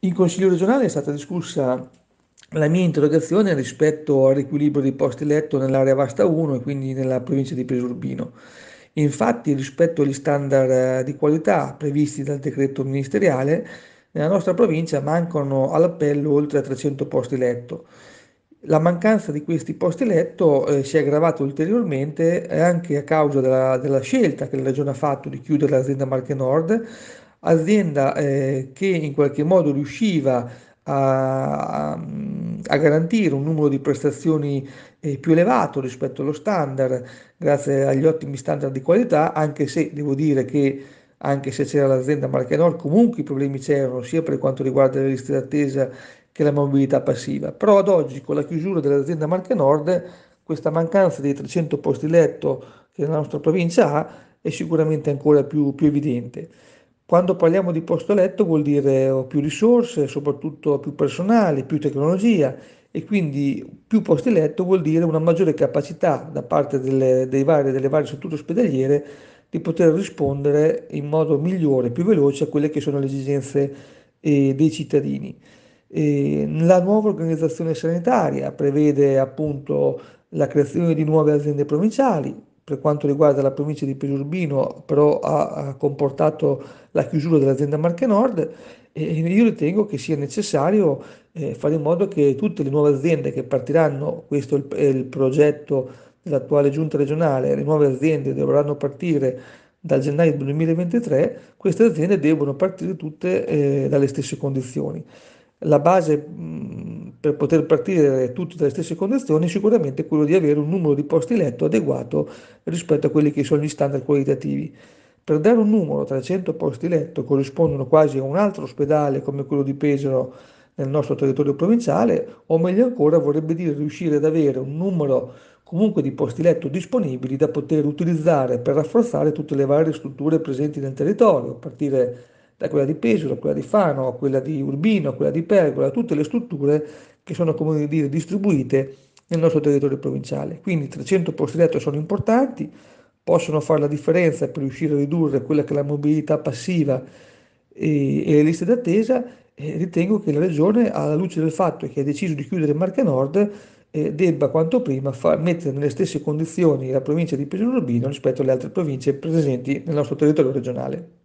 In Consiglio regionale è stata discussa la mia interrogazione rispetto al riequilibrio dei posti letto nell'area vasta 1 e quindi nella provincia di Pesurbino. Infatti, rispetto agli standard di qualità previsti dal decreto ministeriale, nella nostra provincia mancano all'appello oltre 300 posti letto. La mancanza di questi posti letto eh, si è aggravata ulteriormente eh, anche a causa della, della, scelta che la Regione ha fatto di chiudere l'azienda Marche Nord azienda eh, che in qualche modo riusciva a, a garantire un numero di prestazioni eh, più elevato rispetto allo standard, grazie agli ottimi standard di qualità, anche se devo dire che anche se c'era l'azienda Marcanol, comunque i problemi c'erano sia per quanto riguarda le liste d'attesa che la mobilità passiva. Però ad oggi, con la chiusura dell'azienda Marche Nord, questa mancanza dei 300 posti letto che la nostra provincia ha è sicuramente ancora più, più evidente. Quando parliamo di posto letto vuol dire ho più risorse, soprattutto più personale, più tecnologia e quindi più posti letto vuol dire una maggiore capacità da parte delle, vari, delle varie strutture ospedaliere di poter rispondere in modo migliore, più veloce a quelle che sono le esigenze eh, dei cittadini. E la nuova organizzazione sanitaria prevede appunto la creazione di nuove aziende provinciali, per quanto riguarda la provincia di Pesurbino, però ha, comportato la chiusura dell'azienda Marche Nord e io ritengo che sia necessario eh, fare in modo che tutte le nuove aziende che partiranno, questo è il, progetto dell'attuale giunta regionale, le nuove aziende dovranno partire dal gennaio 2023, queste aziende devono partire tutte eh, dalle stesse condizioni. La base per poter partire tutti dalle stesse condizioni, sicuramente quello di avere un numero di posti letto adeguato rispetto a quelli che sono gli standard qualitativi. Per dare un numero 300 posti letto corrispondono quasi a un altro ospedale come quello di Pesaro nel nostro territorio provinciale, o meglio ancora vorrebbe dire riuscire ad avere un numero comunque di posti letto disponibili da poter utilizzare per rafforzare tutte le varie strutture presenti nel territorio, a partire da quella di Pesaro, quella di Fano, quella di Urbino, quella di Pergola, tutte le strutture che sono, come dire, distribuite nel nostro territorio provinciale. Quindi 300 posti letto sono importanti, possono fare la differenza per riuscire a ridurre quella che è la mobilità passiva e, e le liste d'attesa. E ritengo che la Regione, alla luce del fatto che ha deciso di chiudere Marche Nord, eh, debba quanto prima far, mettere nelle stesse condizioni la provincia di Urbino rispetto alle altre province presenti nel nostro territorio regionale.